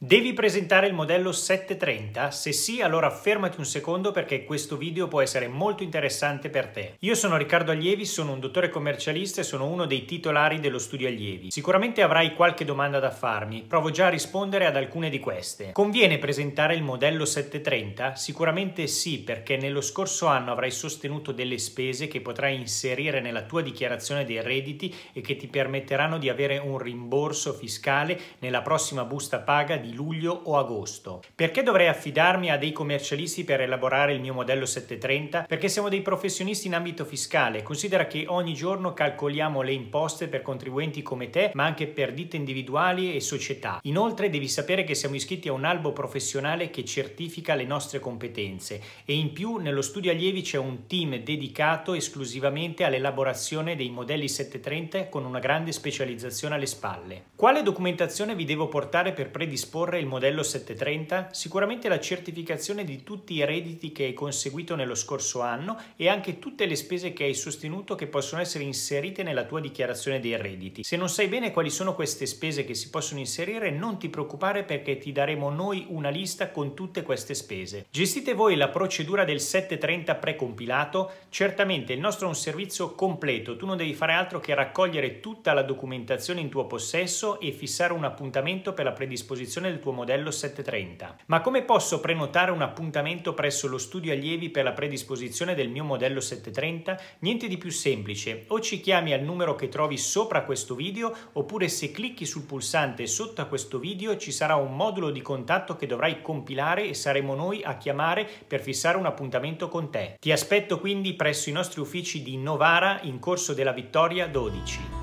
Devi presentare il modello 730? Se sì, allora fermati un secondo perché questo video può essere molto interessante per te. Io sono Riccardo Allievi, sono un dottore commercialista e sono uno dei titolari dello studio Allievi. Sicuramente avrai qualche domanda da farmi, provo già a rispondere ad alcune di queste. Conviene presentare il modello 730? Sicuramente sì, perché nello scorso anno avrai sostenuto delle spese che potrai inserire nella tua dichiarazione dei redditi e che ti permetteranno di avere un rimborso fiscale nella prossima busta paga di di luglio o agosto. Perché dovrei affidarmi a dei commercialisti per elaborare il mio modello 730? Perché siamo dei professionisti in ambito fiscale. Considera che ogni giorno calcoliamo le imposte per contribuenti come te, ma anche per ditte individuali e società. Inoltre devi sapere che siamo iscritti a un albo professionale che certifica le nostre competenze e in più nello studio allievi c'è un team dedicato esclusivamente all'elaborazione dei modelli 730 con una grande specializzazione alle spalle. Quale documentazione vi devo portare per predisporre predisporre il modello 730? Sicuramente la certificazione di tutti i redditi che hai conseguito nello scorso anno e anche tutte le spese che hai sostenuto che possono essere inserite nella tua dichiarazione dei redditi. Se non sai bene quali sono queste spese che si possono inserire, non ti preoccupare perché ti daremo noi una lista con tutte queste spese. Gestite voi la procedura del 730 precompilato? Certamente il nostro è un servizio completo, tu non devi fare altro che raccogliere tutta la documentazione in tuo possesso e fissare un appuntamento per la predisposizione del tuo modello 730. Ma come posso prenotare un appuntamento presso lo studio allievi per la predisposizione del mio modello 730? Niente di più semplice, o ci chiami al numero che trovi sopra questo video, oppure se clicchi sul pulsante sotto a questo video ci sarà un modulo di contatto che dovrai compilare e saremo noi a chiamare per fissare un appuntamento con te. Ti aspetto quindi presso i nostri uffici di Novara in corso della Vittoria 12.